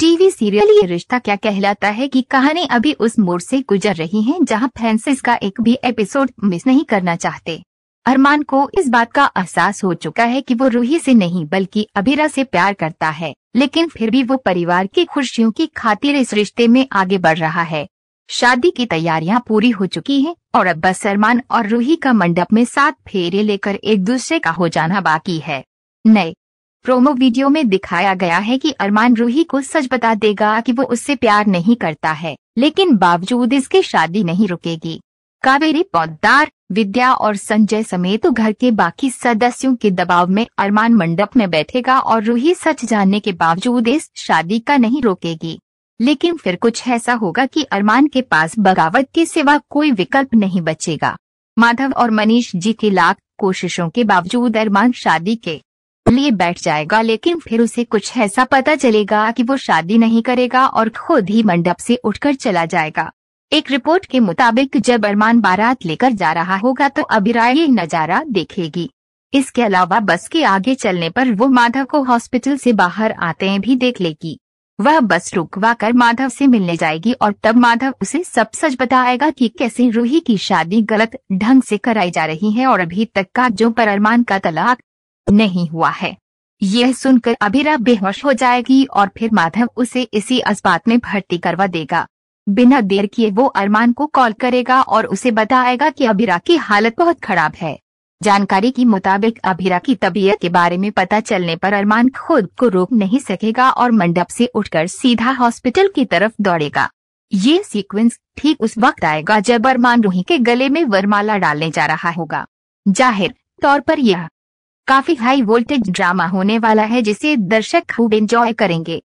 TV serial ये रिश्ता क्या कहलाता है की कहानी अभी उस मोड़ से गुजर रही है जहां फैंस इसका एक भी एपिसोड मिस नहीं करना चाहते अरमान को इस बात का एहसास हो चुका है कि वो रूही से नहीं बल्कि अभिरा से प्यार करता है लेकिन फिर भी वो परिवार की खुशियों की खातिर इस रिश्ते में आगे बढ़ रहा है शादी की तैयारियां पूरी हो चुकी हैं और अब बस अरमान और रूही का मंडप में सात फेरे लेकर एक दूसरे का हो जाना बाकी है नए प्रोमो वीडियो में दिखाया गया है कि अरमान रूही को सच बता देगा कि वो उससे प्यार नहीं करता है लेकिन बावजूद इसके शादी नहीं रुकेगी कावेरी पौदार विद्या और संजय समेत घर के बाकी सदस्यों के दबाव में अरमान मंडप में बैठेगा और रूही सच जानने के बावजूद इस शादी का नहीं रोकेगी लेकिन फिर कुछ ऐसा होगा कि अरमान के पास बगावत के सिवा कोई विकल्प नहीं बचेगा माधव और मनीष जी की लाख कोशिशों के बावजूद अरमान शादी के लिए बैठ जाएगा लेकिन फिर उसे कुछ ऐसा पता चलेगा कि वो शादी नहीं करेगा और खुद ही मंडप से उठकर चला जाएगा एक रिपोर्ट के मुताबिक जब अरमान बारात लेकर जा रहा होगा तो अभिराय ये नज़ारा देखेगी इसके अलावा बस के आगे चलने पर वो माधव को हॉस्पिटल से बाहर आते भी देख लेगी वह बस रुकवा कर माधव से मिलने जाएगी और तब माधव उसे सब सच बताएगा कि कैसे रूही की शादी गलत ढंग से कराई जा रही है और अभी तक का जो पर अरमान का तलाक नहीं हुआ है यह सुनकर अभिरा बेहोश हो जाएगी और फिर माधव उसे इसी अस्पताल में भर्ती करवा देगा बिना देर किए वो अरमान को कॉल करेगा और उसे बताएगा कि अभिरा की हालत बहुत खराब है जानकारी के मुताबिक अभिरा की तबीयत के बारे में पता चलने पर अरमान खुद को रोक नहीं सकेगा और मंडप से उठकर सीधा हॉस्पिटल की तरफ दौड़ेगा ये सीक्वेंस ठीक उस वक्त आएगा जब अरमान रूही के गले में वरमाला डालने जा रहा होगा जाहिर तौर पर यह काफी हाई वोल्टेज ड्रामा होने वाला है जिसे दर्शक खूब एंजॉय करेंगे